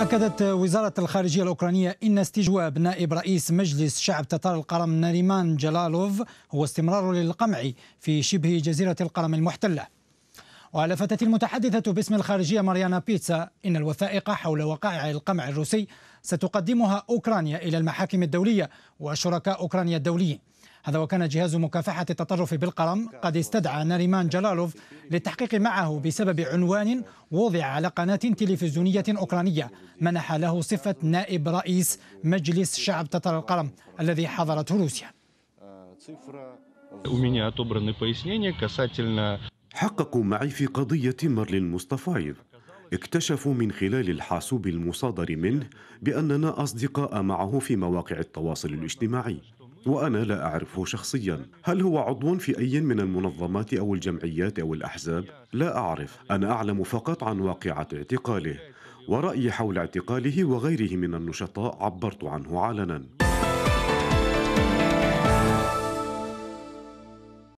أكدت وزارة الخارجية الأوكرانية إن استجواب نائب رئيس مجلس شعب تتار القرم ناريمان جلالوف هو استمرار للقمع في شبه جزيرة القرم المحتلة ولفتت المتحدثة باسم الخارجية ماريانا بيتسا إن الوثائق حول وقائع القمع الروسي ستقدمها أوكرانيا إلى المحاكم الدولية وشركاء أوكرانيا الدوليين هذا وكان جهاز مكافحة التطرف بالقلم قد استدعى ناريمان جلالوف للتحقيق معه بسبب عنوان وضع على قناة تلفزيونية أوكرانية منح له صفة نائب رئيس مجلس شعب تتر القلم الذي حضرته روسيا حققوا معي في قضية مارلين مصطفايف اكتشفوا من خلال الحاسوب المصادر منه بأننا أصدقاء معه في مواقع التواصل الاجتماعي وأنا لا أعرفه شخصيا هل هو عضو في أي من المنظمات أو الجمعيات أو الأحزاب؟ لا أعرف أنا أعلم فقط عن واقعة اعتقاله ورأيي حول اعتقاله وغيره من النشطاء عبرت عنه علنا